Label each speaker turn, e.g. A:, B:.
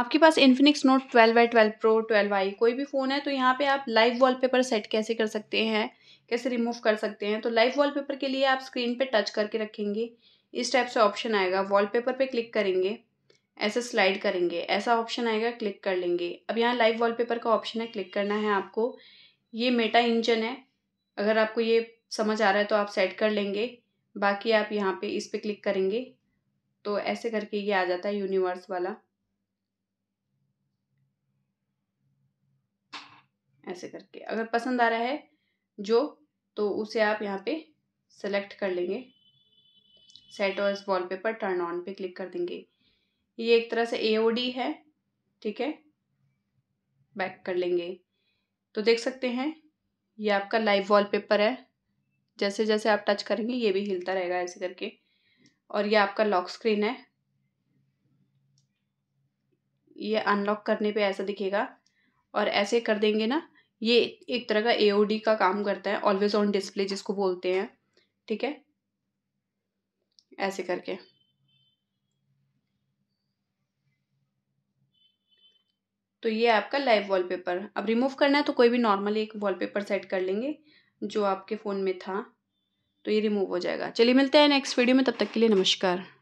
A: आपके पास Infinix Note twelve है ट्वेल्व प्रो ट्वेल्व आई कोई भी फ़ोन है तो यहाँ पे आप लाइव वॉलपेपर सेट कैसे कर सकते हैं कैसे रिमूव कर सकते हैं तो लाइव वॉलपेपर के लिए आप स्क्रीन पे टच करके रखेंगे इस टाइप से ऑप्शन आएगा वॉलपेपर पे क्लिक करेंगे ऐसे स्लाइड करेंगे ऐसा ऑप्शन आएगा क्लिक कर लेंगे अब यहाँ लाइव वॉल का ऑप्शन है क्लिक करना है आपको ये मेटा इंजन है अगर आपको ये समझ आ रहा है तो आप सेट कर लेंगे बाकी आप यहाँ पर इस पर क्लिक करेंगे तो ऐसे करके ये आ जाता है यूनिवर्स वाला ऐसे करके अगर पसंद आ रहा है जो तो उसे आप यहाँ पे सेलेक्ट कर लेंगे सेट और इस वॉलपेपर टर्न ऑन पे क्लिक कर देंगे ये एक तरह से एओडी है ठीक है बैक कर लेंगे तो देख सकते हैं ये आपका लाइव वॉलपेपर है जैसे जैसे आप टच करेंगे ये भी हिलता रहेगा ऐसे करके और ये आपका लॉक स्क्रीन है ये अनलॉक करने पे ऐसा दिखेगा और ऐसे कर देंगे ना ये एक तरह का एओडी का काम करता है ऑलवेज ऑन डिस्प्ले जिसको बोलते हैं ठीक है ऐसे करके तो ये आपका लाइव वॉलपेपर अब रिमूव करना है तो कोई भी नॉर्मल एक वॉलपेपर सेट कर लेंगे जो आपके फ़ोन में था तो ये रिमूव हो जाएगा चलिए मिलते हैं नेक्स्ट वीडियो में तब तक के लिए नमस्कार